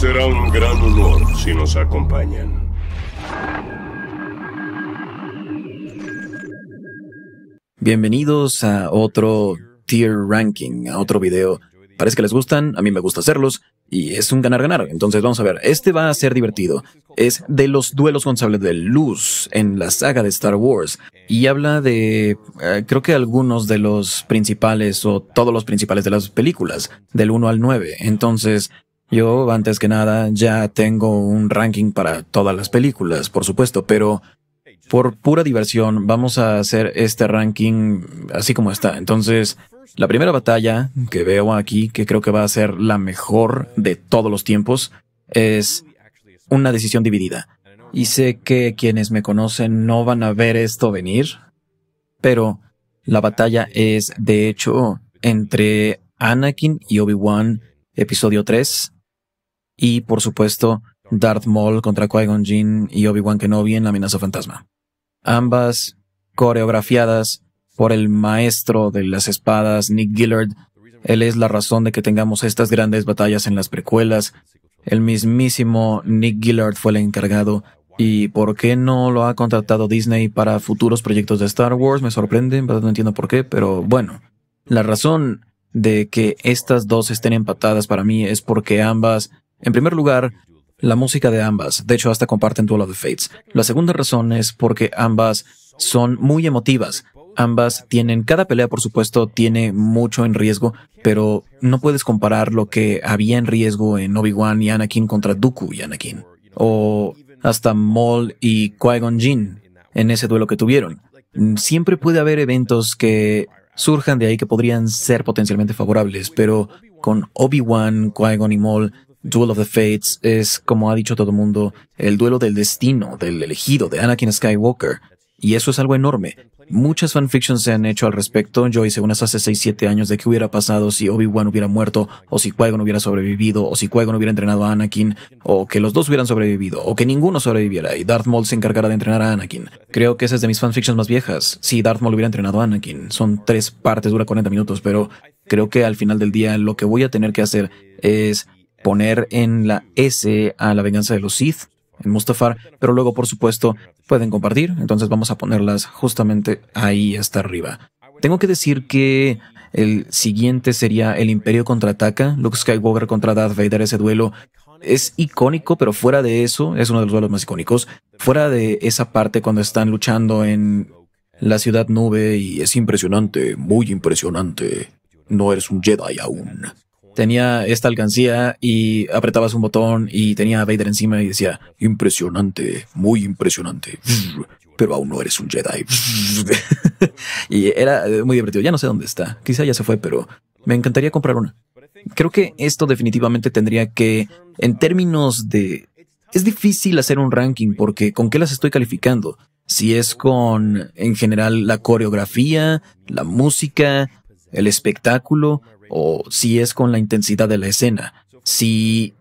Será un gran honor si nos acompañan. Bienvenidos a otro tier ranking, a otro video. Parece que les gustan, a mí me gusta hacerlos, y es un ganar-ganar. Entonces vamos a ver, este va a ser divertido. Es de los duelos con sable de luz en la saga de Star Wars. Y habla de, eh, creo que algunos de los principales o todos los principales de las películas, del 1 al 9. Entonces, yo, antes que nada, ya tengo un ranking para todas las películas, por supuesto, pero por pura diversión vamos a hacer este ranking así como está. Entonces, la primera batalla que veo aquí, que creo que va a ser la mejor de todos los tiempos, es una decisión dividida. Y sé que quienes me conocen no van a ver esto venir, pero la batalla es, de hecho, entre Anakin y Obi-Wan, episodio 3, y por supuesto, Darth Maul contra Qui-Gon Jinn y Obi-Wan Kenobi en La amenaza fantasma. Ambas coreografiadas por el maestro de las espadas, Nick Gillard. Él es la razón de que tengamos estas grandes batallas en las precuelas. El mismísimo Nick Gillard fue el encargado. ¿Y por qué no lo ha contratado Disney para futuros proyectos de Star Wars? Me sorprende, no entiendo por qué, pero bueno. La razón de que estas dos estén empatadas para mí es porque ambas en primer lugar, la música de ambas, de hecho hasta comparten Duel of the Fates. La segunda razón es porque ambas son muy emotivas. Ambas tienen, cada pelea por supuesto tiene mucho en riesgo, pero no puedes comparar lo que había en riesgo en Obi-Wan y Anakin contra Dooku y Anakin, o hasta Maul y Qui-Gon Jinn en ese duelo que tuvieron. Siempre puede haber eventos que surjan de ahí que podrían ser potencialmente favorables, pero con Obi-Wan, Qui-Gon y Maul Duel of the Fates es, como ha dicho todo el mundo, el duelo del destino, del elegido, de Anakin Skywalker. Y eso es algo enorme. Muchas fanfictions se han hecho al respecto. Yo hice unas hace 6-7 años de qué hubiera pasado si Obi-Wan hubiera muerto, o si Qui-Gon hubiera sobrevivido, o si Qui-Gon hubiera entrenado a Anakin, o que los dos hubieran sobrevivido, o que ninguno sobreviviera y Darth Maul se encargara de entrenar a Anakin. Creo que esa es de mis fanfictions más viejas. Si Darth Maul hubiera entrenado a Anakin, son tres partes, dura 40 minutos, pero creo que al final del día lo que voy a tener que hacer es poner en la S a la venganza de los Sith en Mustafar, pero luego, por supuesto, pueden compartir, entonces vamos a ponerlas justamente ahí hasta arriba. Tengo que decir que el siguiente sería El Imperio contraataca, Luke Skywalker contra Darth Vader, ese duelo es icónico, pero fuera de eso, es uno de los duelos más icónicos, fuera de esa parte cuando están luchando en la ciudad nube y es impresionante, muy impresionante. No eres un Jedi aún tenía esta alcancía y apretabas un botón y tenía a Vader encima y decía, impresionante, muy impresionante, pero aún no eres un Jedi. y era eh, muy divertido, ya no sé dónde está, quizá ya se fue, pero me encantaría comprar una. Creo que esto definitivamente tendría que, en términos de... Es difícil hacer un ranking porque ¿con qué las estoy calificando? Si es con, en general, la coreografía, la música, el espectáculo, o si es con la intensidad de la escena. Si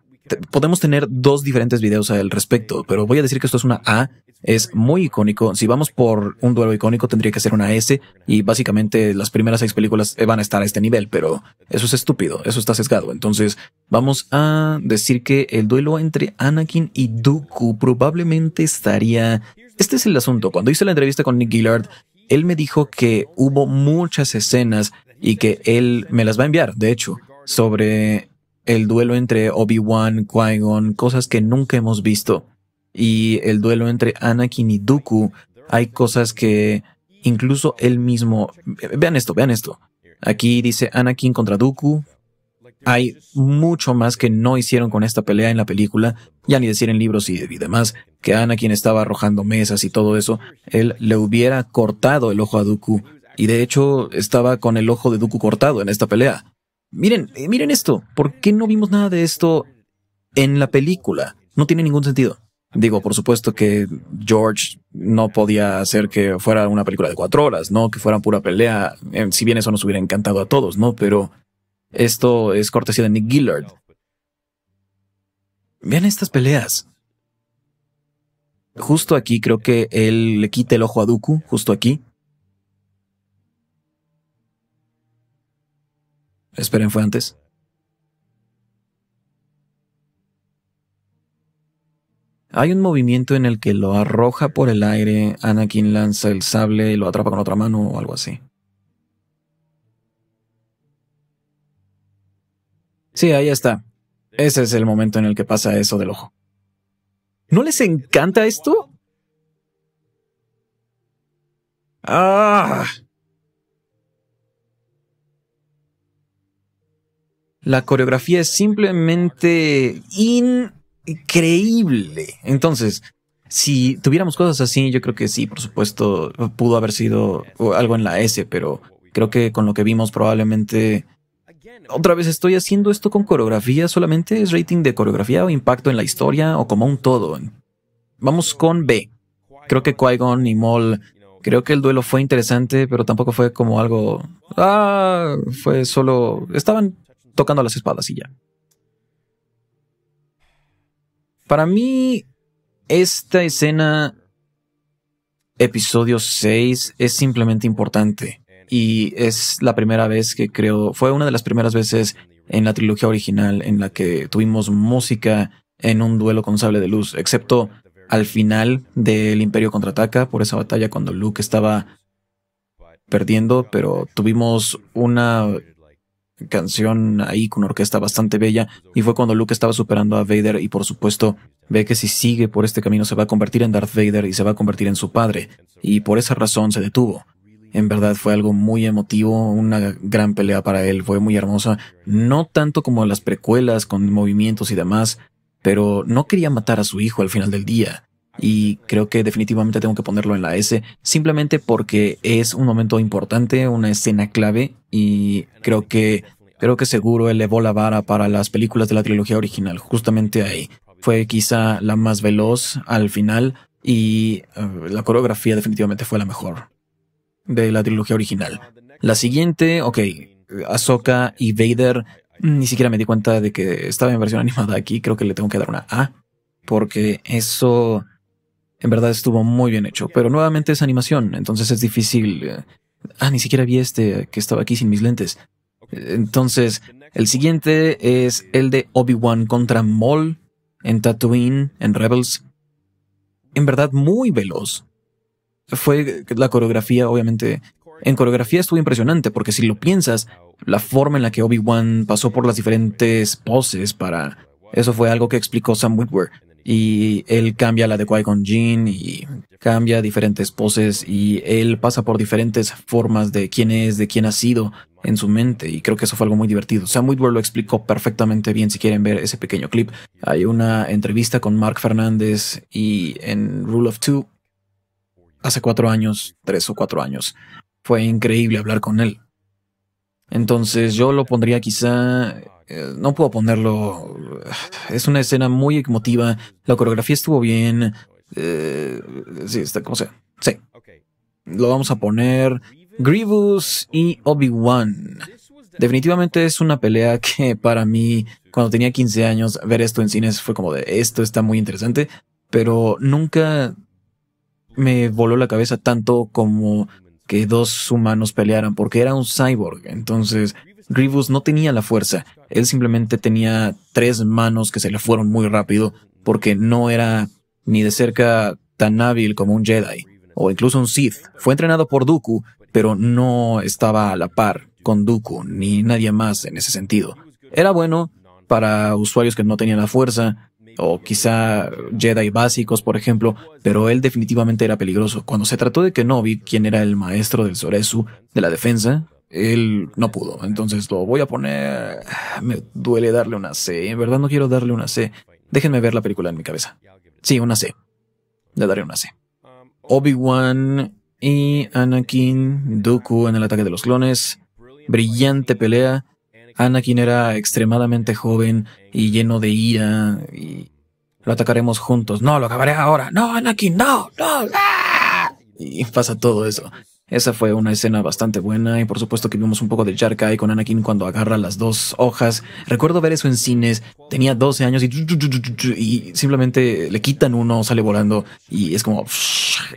podemos tener dos diferentes videos al respecto, pero voy a decir que esto es una A, es muy icónico. Si vamos por un duelo icónico, tendría que ser una S, y básicamente las primeras seis películas eh, van a estar a este nivel, pero eso es estúpido, eso está sesgado. Entonces, vamos a decir que el duelo entre Anakin y Dooku probablemente estaría. Este es el asunto. Cuando hice la entrevista con Nick Gillard, él me dijo que hubo muchas escenas y que él me las va a enviar, de hecho, sobre el duelo entre Obi-Wan, Qui-Gon, cosas que nunca hemos visto, y el duelo entre Anakin y Dooku, hay cosas que incluso él mismo... Vean esto, vean esto. Aquí dice Anakin contra Dooku. Hay mucho más que no hicieron con esta pelea en la película, ya ni decir en libros y, y demás, que Anakin estaba arrojando mesas y todo eso. Él le hubiera cortado el ojo a Dooku y de hecho estaba con el ojo de Dooku cortado en esta pelea. Miren, eh, miren esto, ¿por qué no vimos nada de esto en la película? No tiene ningún sentido. Digo, por supuesto que George no podía hacer que fuera una película de cuatro horas, ¿no? Que fuera pura pelea, eh, si bien eso nos hubiera encantado a todos, ¿no? Pero esto es cortesía de Nick Gillard. Vean estas peleas. Justo aquí creo que él le quita el ojo a Dooku, justo aquí. Esperen, fue antes. Hay un movimiento en el que lo arroja por el aire, Anakin lanza el sable y lo atrapa con otra mano o algo así. Sí, ahí está. Ese es el momento en el que pasa eso del ojo. ¿No les encanta esto? ¡Ah! La coreografía es simplemente increíble. Entonces, si tuviéramos cosas así, yo creo que sí, por supuesto, pudo haber sido algo en la S, pero creo que con lo que vimos probablemente... Otra vez estoy haciendo esto con coreografía, solamente es rating de coreografía o impacto en la historia o como un todo. Vamos con B. Creo que qui y Maul, creo que el duelo fue interesante, pero tampoco fue como algo... Ah, fue solo... Estaban tocando las espadas y ya. Para mí, esta escena, episodio 6, es simplemente importante. Y es la primera vez que creo, fue una de las primeras veces en la trilogía original en la que tuvimos música en un duelo con sable de luz, excepto al final del Imperio contraataca por esa batalla cuando Luke estaba perdiendo, pero tuvimos una canción ahí con una orquesta bastante bella y fue cuando Luke estaba superando a Vader y por supuesto ve que si sigue por este camino se va a convertir en Darth Vader y se va a convertir en su padre y por esa razón se detuvo. En verdad fue algo muy emotivo, una gran pelea para él, fue muy hermosa, no tanto como las precuelas con movimientos y demás, pero no quería matar a su hijo al final del día y creo que definitivamente tengo que ponerlo en la S, simplemente porque es un momento importante, una escena clave y creo que creo que seguro elevó la vara para las películas de la trilogía original, justamente ahí. Fue quizá la más veloz al final y eh, la coreografía definitivamente fue la mejor de la trilogía original. La siguiente, ok, Ahsoka y Vader, ni siquiera me di cuenta de que estaba en versión animada aquí, creo que le tengo que dar una A, porque eso en verdad estuvo muy bien hecho, pero nuevamente es animación, entonces es difícil. Eh, ah, ni siquiera vi este que estaba aquí sin mis lentes. Entonces, el siguiente es el de Obi-Wan contra Maul en Tatooine, en Rebels. En verdad, muy veloz. Fue la coreografía, obviamente. En coreografía estuvo impresionante, porque si lo piensas, la forma en la que Obi-Wan pasó por las diferentes poses para... Eso fue algo que explicó Sam Witwer y él cambia la de qui con Jean y cambia diferentes poses y él pasa por diferentes formas de quién es, de quién ha sido en su mente y creo que eso fue algo muy divertido. Sam Witwer lo explicó perfectamente bien si quieren ver ese pequeño clip. Hay una entrevista con Mark Fernández y en Rule of Two hace cuatro años, tres o cuatro años. Fue increíble hablar con él. Entonces yo lo pondría quizá eh, no puedo ponerlo. Es una escena muy emotiva. La coreografía estuvo bien. Eh, sí, está como sea. Sí. Lo vamos a poner. Grievous y Obi-Wan. Definitivamente es una pelea que para mí, cuando tenía 15 años, ver esto en cines fue como de esto está muy interesante, pero nunca me voló la cabeza tanto como que dos humanos pelearan, porque era un cyborg. Entonces, Grievous no tenía la fuerza, él simplemente tenía tres manos que se le fueron muy rápido porque no era ni de cerca tan hábil como un Jedi o incluso un Sith. Fue entrenado por Dooku, pero no estaba a la par con Dooku ni nadie más en ese sentido. Era bueno para usuarios que no tenían la fuerza o quizá Jedi básicos, por ejemplo, pero él definitivamente era peligroso. Cuando se trató de Kenobi, quien era el maestro del Soresu de la defensa, él no pudo. Entonces lo voy a poner... Me duele darle una C. En verdad no quiero darle una C. Déjenme ver la película en mi cabeza. Sí, una C. Le daré una C. Obi-Wan y Anakin, Dooku en el ataque de los clones. Brillante pelea. Anakin era extremadamente joven y lleno de ira y lo atacaremos juntos. No, lo acabaré ahora. No, Anakin, no, no. Y pasa todo eso. Esa fue una escena bastante buena y por supuesto que vimos un poco de Shark y con Anakin cuando agarra las dos hojas. Recuerdo ver eso en cines, tenía 12 años y, simplemente le quitan uno, sale volando y es como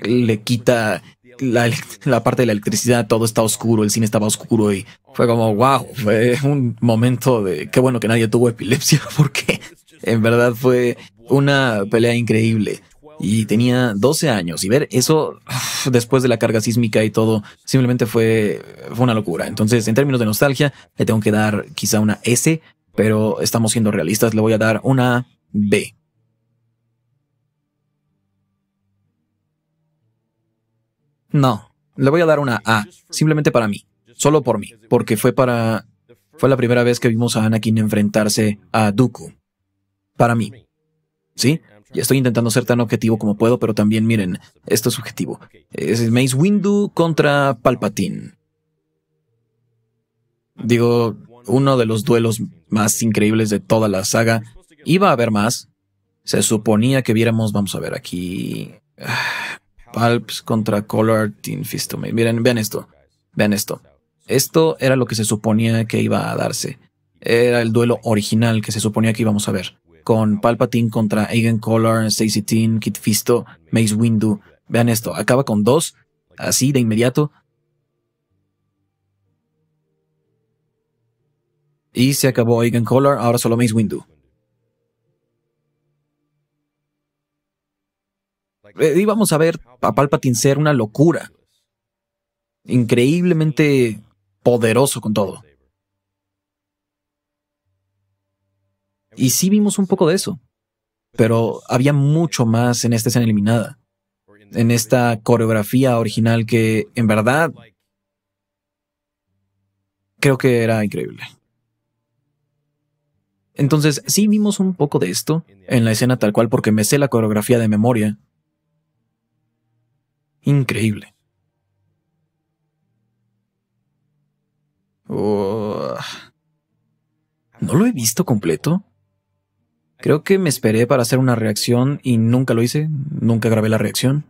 le quita la, la, parte de la electricidad, todo está oscuro, el cine estaba oscuro y fue como, wow, fue un momento de qué bueno que nadie tuvo epilepsia porque en verdad fue una pelea increíble y tenía 12 años y ver eso ah, después de la carga sísmica y todo simplemente fue, fue una locura. Entonces, en términos de nostalgia, le tengo que dar quizá una S, pero estamos siendo realistas, le voy a dar una B. No, le voy a dar una A, simplemente para mí, solo por mí, porque fue para... Fue la primera vez que vimos a Anakin enfrentarse a Dooku. Para mí. ¿Sí? Y estoy intentando ser tan objetivo como puedo, pero también miren, esto es subjetivo. Es Mace Windu contra Palpatine. Digo, uno de los duelos más increíbles de toda la saga. Iba a haber más. Se suponía que viéramos, vamos a ver aquí. Ah, Palps contra color in Fistome. Miren, vean esto. Vean esto. Esto era lo que se suponía que iba a darse. Era el duelo original que se suponía que íbamos a ver con Palpatine contra Eigencollar Collar, Stacy Teen, Kit Fisto, Mace Windu. Vean esto, acaba con dos, así de inmediato. Y se acabó Eigencollar, Collar, ahora solo Mace Windu. Eh, y vamos a ver a Palpatine ser una locura. Increíblemente poderoso con todo. Y sí vimos un poco de eso, pero había mucho más en esta escena eliminada, en esta coreografía original que en verdad creo que era increíble. Entonces, sí vimos un poco de esto en la escena tal cual porque me sé la coreografía de memoria. Increíble. Oh. ¿No lo he visto completo? Creo que me esperé para hacer una reacción y nunca lo hice, nunca grabé la reacción.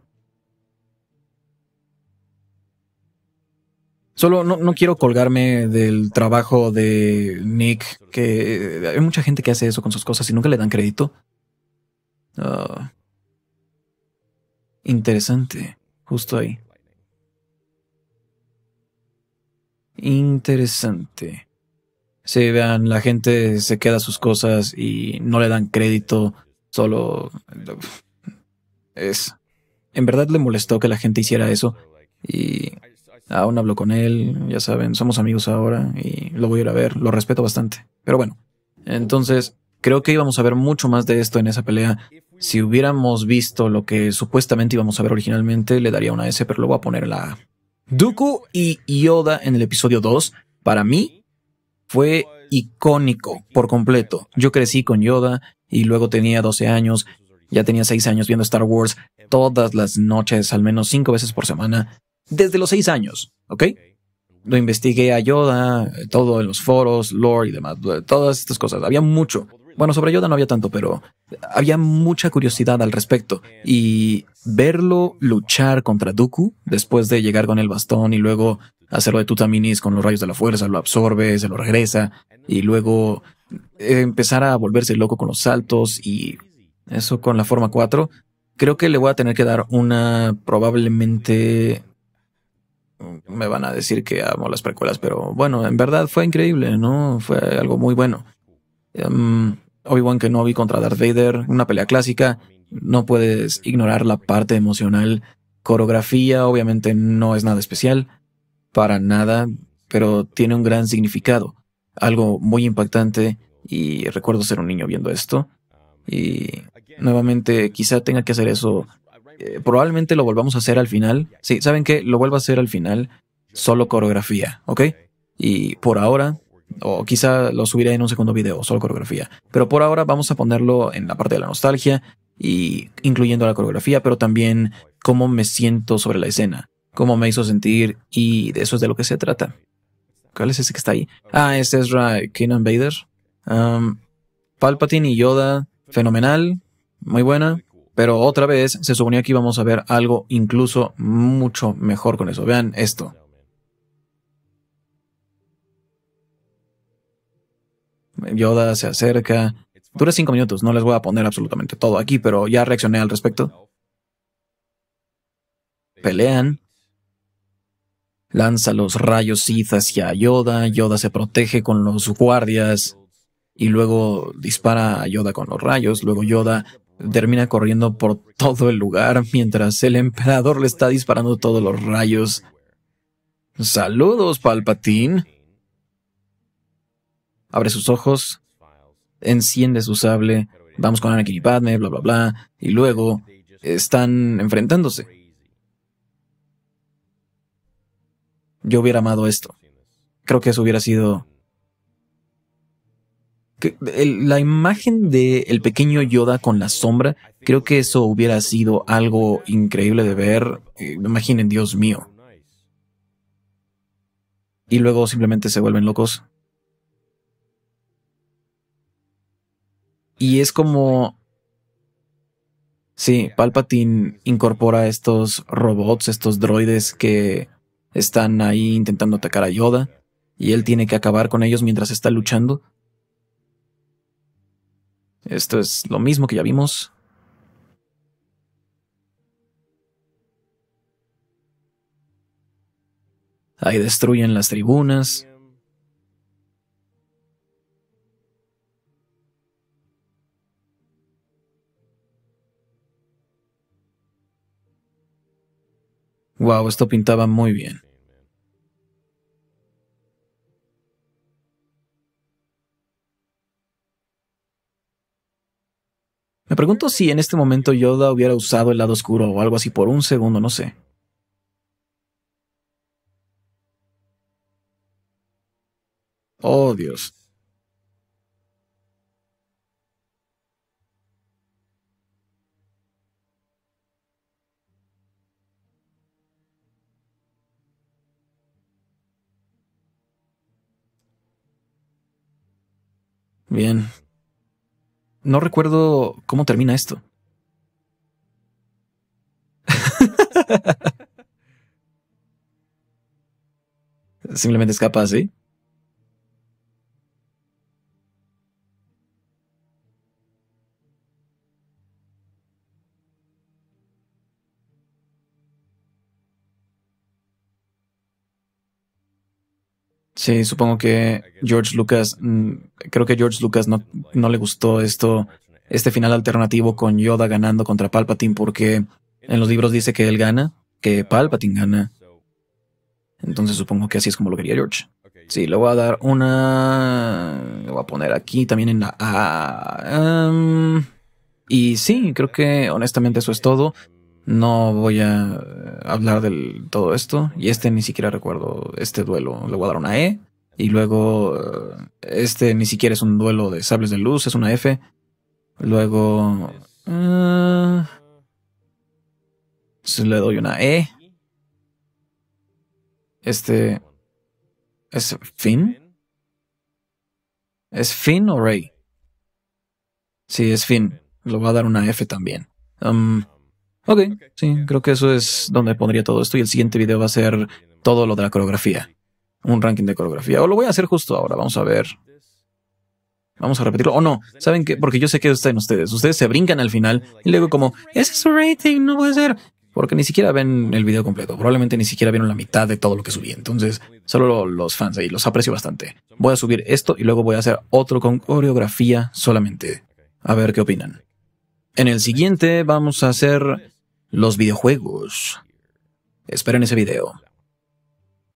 Solo no, quiero colgarme del trabajo de Nick, que eh, hay mucha gente que hace eso con sus cosas y nunca le dan crédito. Ah. interesante, justo ahí. Interesante. Sí, vean, la gente se queda sus cosas y no le dan crédito, solo es en verdad le molestó que la gente hiciera eso y aún hablo con él, ya saben, somos amigos ahora y lo voy a ir a ver, lo respeto bastante. Pero bueno, entonces creo que íbamos a ver mucho más de esto en esa pelea. Si hubiéramos visto lo que supuestamente íbamos a ver originalmente, le daría una S, pero lo voy a poner la A. Dooku y Yoda en el episodio 2, para mí, fue icónico por completo. Yo crecí con Yoda y luego tenía 12 años, ya tenía 6 años viendo Star Wars todas las noches, al menos 5 veces por semana, desde los 6 años, ¿ok? Lo investigué a Yoda, todo en los foros, lore y demás, todas estas cosas. Había mucho. Bueno, sobre Yoda no había tanto, pero había mucha curiosidad al respecto. Y verlo luchar contra Dooku después de llegar con el bastón y luego hacerlo de Tutaminis con los rayos de la fuerza, lo absorbe, se lo regresa y luego eh, empezar a volverse loco con los saltos y eso con la forma 4. Creo que le voy a tener que dar una probablemente me van a decir que amo las precuelas, pero bueno, en verdad fue increíble, ¿no? Fue algo muy bueno. Em, Obi-Wan Kenobi contra Darth Vader, una pelea clásica, no puedes ignorar la parte emocional. Coreografía obviamente no es nada especial, para nada, pero tiene un gran significado, algo muy impactante y recuerdo ser un niño viendo esto. Y nuevamente quizá tenga que hacer eso. Eh, probablemente lo volvamos a hacer al final. Sí, ¿saben qué? Lo vuelvo a hacer al final. Solo coreografía, ¿ok? Y por ahora o quizá lo subiré en un segundo video, solo coreografía. Pero por ahora vamos a ponerlo en la parte de la nostalgia y incluyendo la coreografía, pero también cómo me siento sobre la escena, cómo me hizo sentir y de eso es de lo que se trata. ¿Cuál es ese que está ahí? Ah, es Ezra Keenan Vader. Um, Palpatine y Yoda, fenomenal, muy buena. Pero otra vez se suponía que íbamos a ver algo incluso mucho mejor con eso. Vean esto. Yoda se acerca. Dura cinco minutos, no les voy a poner absolutamente todo aquí, pero ya reaccioné al respecto. Pelean. Lanza los rayos Sith hacia Yoda. Yoda se protege con los guardias y luego dispara a Yoda con los rayos. Luego Yoda termina corriendo por todo el lugar mientras el emperador le está disparando todos los rayos. Saludos, Palpatín abre sus ojos, enciende su sable, vamos con Anakin y bla, bla, bla, y luego están enfrentándose. Yo hubiera amado esto. Creo que eso hubiera sido... La imagen del pequeño Yoda con la sombra, creo que eso hubiera sido algo increíble de ver. Eh, imaginen, Dios mío. Y luego simplemente se vuelven locos Y es como... Sí, Palpatine incorpora estos robots, estos droides que están ahí intentando atacar a Yoda, y él tiene que acabar con ellos mientras está luchando. Esto es lo mismo que ya vimos. Ahí destruyen las tribunas. Wow, esto pintaba muy bien. Me pregunto si en este momento Yoda hubiera usado el lado oscuro o algo así por un segundo, no sé. Oh, Dios. Bien. No recuerdo cómo termina esto. Simplemente escapa ¿sí? Sí, supongo que George Lucas, mm, creo que George Lucas no, no le gustó esto, este final alternativo con Yoda ganando contra Palpatine, porque en los libros dice que él gana, que Palpatine gana. Entonces supongo que así es como lo quería George. Sí, le voy a dar una. Le voy a poner aquí también en la A. Em, y sí, creo que honestamente eso es todo. No voy a eh, hablar de todo esto. Y este ni siquiera recuerdo este duelo. Le voy a dar una E. Y luego, eh, este ni siquiera es un duelo de sables de luz, es una F. Luego, eh, le doy una E. Este es Finn. ¿Es Finn o Rey? Sí, es Finn. Le voy a dar una F también. Um, Ok, sí, creo que eso es donde pondría todo esto y el siguiente video va a ser todo lo de la coreografía. Un ranking de coreografía. O lo voy a hacer justo ahora, vamos a ver. Vamos a repetirlo. O no, ¿saben qué? Porque yo sé que está en ustedes. Ustedes se brincan al final y luego como, ese es su rating, no puede ser. Porque ni siquiera ven el video completo. Probablemente ni siquiera vieron la mitad de todo lo que subí. Entonces, solo los fans ahí, los aprecio bastante. Voy a subir esto y luego voy a hacer otro con coreografía solamente. A ver qué opinan. En el siguiente vamos a hacer los videojuegos. Esperen ese video.